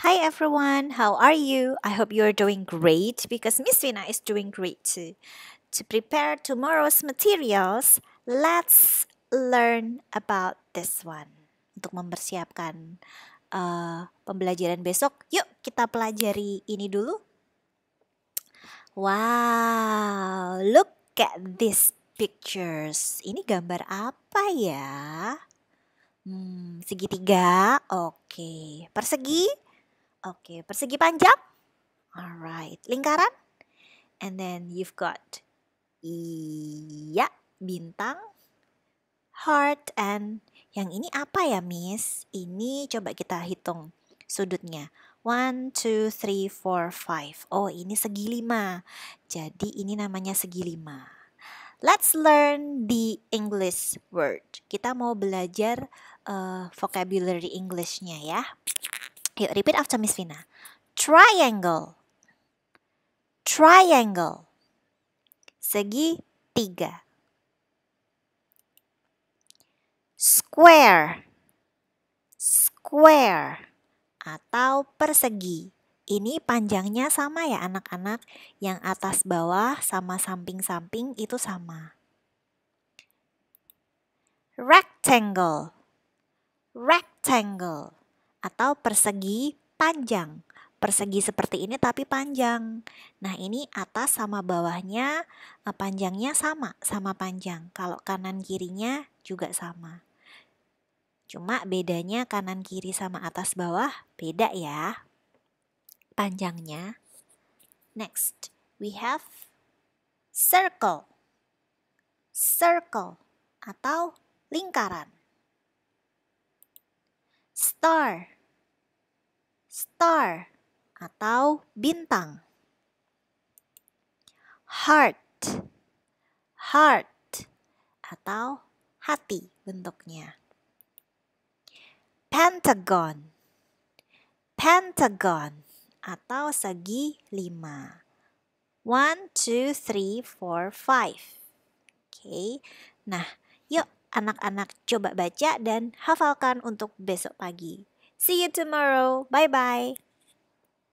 Hi everyone, how are you? I hope you are doing great because Miss Vina is doing great too. To prepare tomorrow's materials, let's learn about this one. Untuk mempersiapkan uh, pembelajaran besok, yuk kita pelajari ini dulu. Wow, look at these pictures. Ini gambar apa ya? Hmm, segitiga, oke. Okay. Persegi, Oke, okay, persegi panjang. Alright, lingkaran. And then you've got iya, bintang, heart, and yang ini apa ya, Miss? Ini coba kita hitung sudutnya. One, two, three, four, five. Oh, ini segi lima. Jadi ini namanya segi lima. Let's learn the English word. Kita mau belajar uh, vocabulary English-nya ya. Yuk, repeat after Miss Vina. Triangle. Triangle. Segi tiga. Square. Square atau persegi. Ini panjangnya sama ya anak-anak, yang atas bawah sama samping-samping itu sama. Rectangle. Rectangle atau persegi panjang. Persegi seperti ini tapi panjang. Nah, ini atas sama bawahnya eh, panjangnya sama, sama panjang. Kalau kanan kirinya juga sama. Cuma bedanya kanan kiri sama atas bawah beda ya panjangnya. Next, we have circle. Circle atau lingkaran star star atau bintang heart heart atau hati bentuknya pentagon pentagon atau segi lima one two three four five oke okay. nah yuk anak-anak coba baca dan hafalkan untuk besok pagi. See you tomorrow. Bye bye.